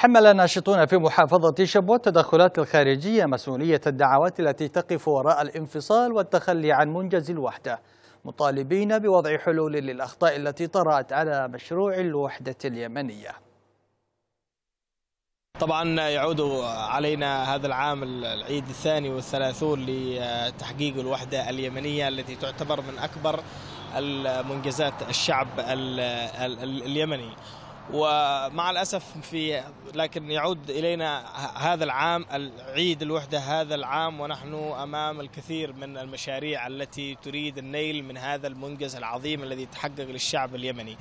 حمل ناشطون في محافظة شبوة التدخلات الخارجية مسؤولية الدعوات التي تقف وراء الانفصال والتخلي عن منجز الوحدة مطالبين بوضع حلول للأخطاء التي طرأت على مشروع الوحدة اليمنية طبعا يعود علينا هذا العام العيد الثاني والثلاثون لتحقيق الوحدة اليمنية التي تعتبر من أكبر المنجزات الشعب اليمني ومع الأسف في لكن يعود إلينا هذا العام عيد الوحدة هذا العام ونحن أمام الكثير من المشاريع التي تريد النيل من هذا المنجز العظيم الذي تحقق للشعب اليمني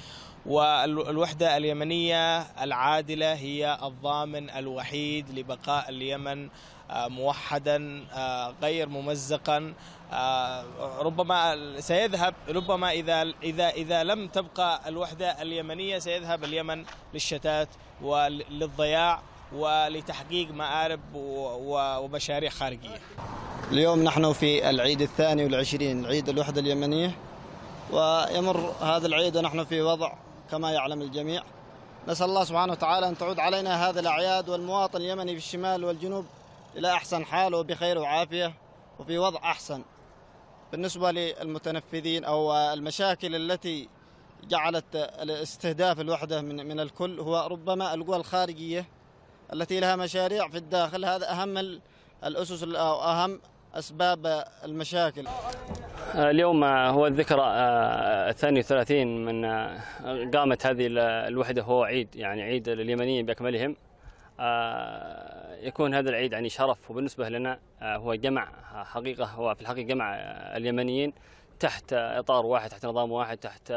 والوحدة اليمنية العادلة هي الضامن الوحيد لبقاء اليمن آه، موحدا آه، غير ممزقا آه، ربما سيذهب ربما اذا اذا اذا لم تبقى الوحده اليمنيه سيذهب اليمن للشتات وللضياع ولتحقيق مآرب ومشاريع خارجيه. اليوم نحن في العيد الثاني والعشرين عيد الوحده اليمنيه ويمر هذا العيد ونحن في وضع كما يعلم الجميع. نسال الله سبحانه وتعالى ان تعود علينا هذه الاعياد والمواطن اليمني في الشمال والجنوب إلى أحسن حال وبخير وعافية وفي وضع أحسن بالنسبة للمتنفذين أو المشاكل التي جعلت الاستهداف الوحدة من, من الكل هو ربما القوى الخارجية التي لها مشاريع في الداخل هذا أهم الأسس أو أهم أسباب المشاكل اليوم هو الذكرى آه، الثاني وثلاثين من آه، قامت هذه الوحدة هو عيد يعني عيد اليمنيين بأكملهم آه، يكون هذا العيد يعني شرف وبالنسبة لنا آه، هو جمع آه، حقيقة هو في الحقيقة جمع آه، اليمنيين تحت إطار واحد تحت نظام واحد تحت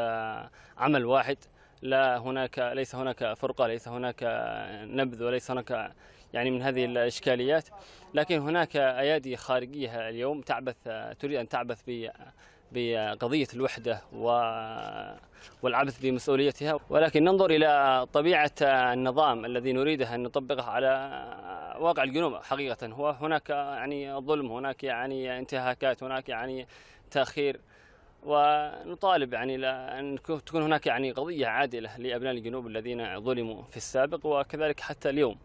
عمل واحد لا هناك ليس هناك فرقة ليس هناك نبذ وليس هناك يعني من هذه الإشكاليات لكن هناك أيادي خارجية اليوم تعبث تريد أن تعبث ب بقضية الوحدة والعبث بمسؤوليتها ولكن ننظر إلى طبيعة النظام الذي نريده أن نطبقه على واقع الجنوب حقيقة هو هناك يعني ظلم هناك يعني انتهاكات هناك يعني تأخير ونطالب يعني ان تكون هناك يعني قضيه عادله لابناء الجنوب الذين ظلموا في السابق وكذلك حتى اليوم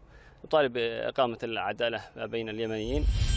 نطالب اقامه العداله بين اليمنيين